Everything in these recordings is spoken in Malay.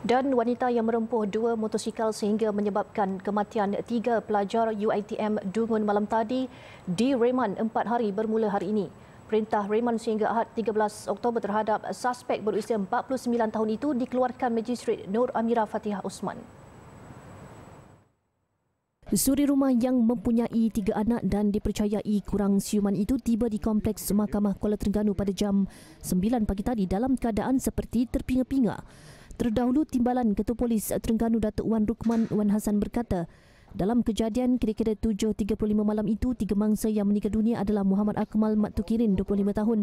dan wanita yang merempuh dua motosikal sehingga menyebabkan kematian tiga pelajar UiTM Dungun malam tadi di Reman empat hari bermula hari ini. Perintah Reman sehingga Ahad 13 Oktober terhadap suspek berusia 49 tahun itu dikeluarkan Magistrate Nur Amira Fatihah Usman. Suri rumah yang mempunyai tiga anak dan dipercayai kurang siuman itu tiba di Kompleks Mahkamah Kuala Terengganu pada jam 9 pagi tadi dalam keadaan seperti terpinga-pinga. Terdahulu timbalan Ketua Polis Terengganu Datuk Wan Rukman Wan Hasan berkata, dalam kejadian kira-kira 7.35 malam itu, tiga mangsa yang meninggal dunia adalah Muhammad Akmal Mat Matukirin, 25 tahun,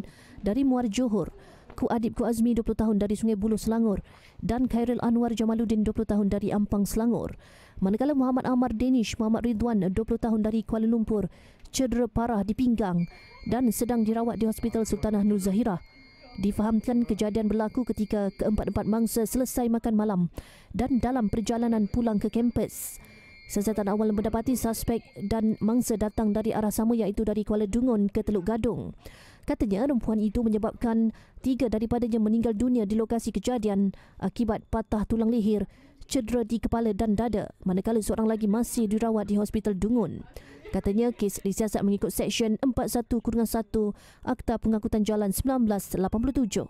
dari Muar Johor, Ku Adib Ku Azmi, 20 tahun, dari Sungai Buloh, Selangor, dan Khairul Anwar Jamaluddin, 20 tahun, dari Ampang, Selangor. Manakala Muhammad Amar Denish Muhammad Ridwan, 20 tahun, dari Kuala Lumpur, cedera parah di pinggang dan sedang dirawat di Hospital Sultanah Nur Zahirah. Difahamkan kejadian berlaku ketika keempat-empat mangsa selesai makan malam dan dalam perjalanan pulang ke kampus. Siasatan awal mendapati suspek dan mangsa datang dari arah sama iaitu dari Kuala Dungun ke Teluk Gadung. Katanya rempuan itu menyebabkan tiga daripadanya meninggal dunia di lokasi kejadian akibat patah tulang leher, cedera di kepala dan dada manakala seorang lagi masih dirawat di Hospital Dungun. Katanya kes disiasat mengikut Seksyen 41-1 Akta Pengangkutan Jalan 1987.